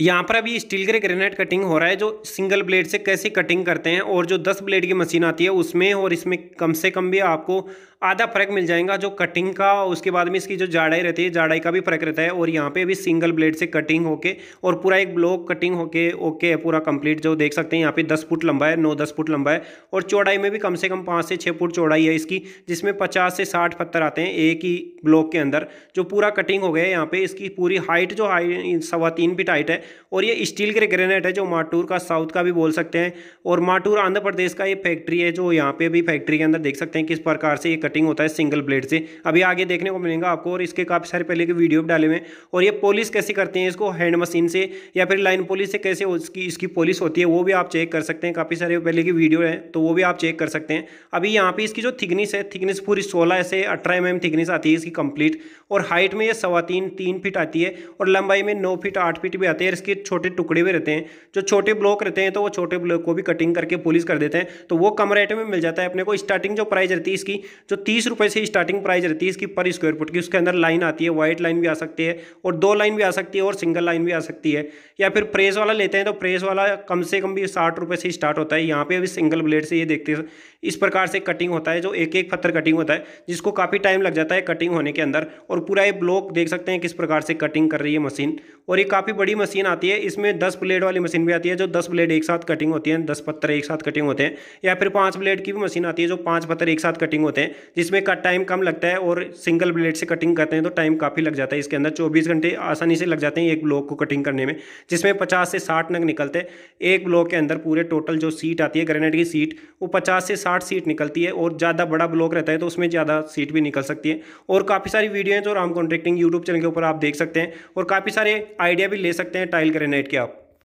यहाँ पर अभी स्टील के ग्रेनाइट कटिंग हो रहा है जो सिंगल ब्लेड से कैसे कटिंग करते हैं और जो दस ब्लेड की मशीन आती है उसमें और इसमें कम से कम भी आपको आधा फर्क मिल जाएगा जो कटिंग का उसके बाद में इसकी जो जाड़ाई रहती है जाड़ाई का भी फर्क रहता है और यहाँ पे अभी सिंगल ब्लेड से कटिंग होके और पूरा एक ब्लॉक कटिंग होके ओके है पूरा कंप्लीट जो देख सकते हैं यहाँ पे दस फुट लंबा है नौ दस फुट लंबा है और चौड़ाई में भी कम से कम पाँच से छः फुट चौड़ाई है इसकी जिसमें पचास से साठ पत्थर आते हैं एक ही ब्लॉक के अंदर जो पूरा कटिंग हो गया है यहाँ पे इसकी पूरी हाइट जो हाई सवा तीन फीट हाइट है और ये स्टील के ग्रेनेट है जो माटूर का साउथ का भी बोल सकते हैं और माटूर आंध्र प्रदेश का ये फैक्ट्री है जो यहाँ पे भी फैक्ट्री के अंदर देख सकते हैं किस प्रकार से ये कटिंग होता है सिंगल ब्लेड से अभी आगे देखने को मिलेगा आपको और इसके काफ़ी सारे पहले के वीडियो भी डाले हुए और ये पोलिस कैसे करते हैं इसको हैंड मशीन से या फिर लाइन पोलिस से कैसे उसकी इसकी पोलिस होती है वो भी आप चेक कर सकते हैं काफ़ी सारे पहले की वीडियो है तो वो भी आप चेक कर सकते हैं अभी यहाँ पे इसकी जो थिकनेस है थिकनेस पूरी सोलह से अठारह एम mm थिकनेस आती है इसकी कंप्लीट और हाइट में ये सवा तीन तीन फीट आती है और लंबाई में नौ फीट आठ फीट भी आती है इसके छोटे टुकड़े भी रहते हैं जो छोटे ब्लॉक रहते हैं तो वो छोटे ब्लॉक को भी कटिंग करके पुलिस कर देते हैं तो वो कम रेट में मिल जाता है अपने को स्टार्टिंग जो प्राइस रहती है इसकी जो तीस से स्टार्टिंग प्राइस रहती है इसकी पर स्क्वायर फुट की उसके अंदर लाइन आती है व्हाइट लाइन भी आ सकती है और दो लाइन भी आ सकती है और सिंगल लाइन भी आ सकती है या फिर प्रेस वाला लेते हैं तो प्रेस वाला कम से कम भी साठ रुपए से स्टार्ट होता है यहाँ पे अभी सिंगल ब्लेड से ये देखते हैं इस प्रकार से कटिंग होता है जो एक एक पत्थर कटिंग होता है जिसको काफ़ी टाइम लग जाता है कटिंग होने होने के अंदर और पूरा ये ब्लॉक देख सकते हैं किस प्रकार से कटिंग कर रही है मशीन और ये काफ़ी बड़ी मशीन आती है इसमें दस ब्लेड वाली मशीन भी आती है जो दस ब्लेड एक साथ कटिंग होती है दस पत्थर एक साथ कटिंग होते हैं या फिर पाँच ब्लेड की भी मशीन आती है जो पाँच पत्थर एक साथ कटिंग होते हैं जिसमें का टाइम कम लगता है और सिंगल ब्लेड से कटिंग करते हैं तो टाइम काफ़ी लग जाता है इसके अंदर चौबीस घंटे आसानी से लग जाते हैं एक ब्लॉक को कटिंग करने में जिसमें पचास से साठ नग निकलते एक ब्लॉक के अंदर पूरे टोटल जो सीट आती है ग्रेनेड की सीट वो पचास से साठ सीट निकलती है और ज़्यादा बड़ा ब्लॉक रहता है तो उसमें ज़्यादा सीट भी निकल सकती है और काफ़ी सारी हैं और आम कॉन्ट्रैक्टिंग यूट्यूब चैनल के ऊपर आप देख सकते हैं और काफ़ी सारे आइडिया भी ले सकते हैं टाइल ग्रेनाइट के आप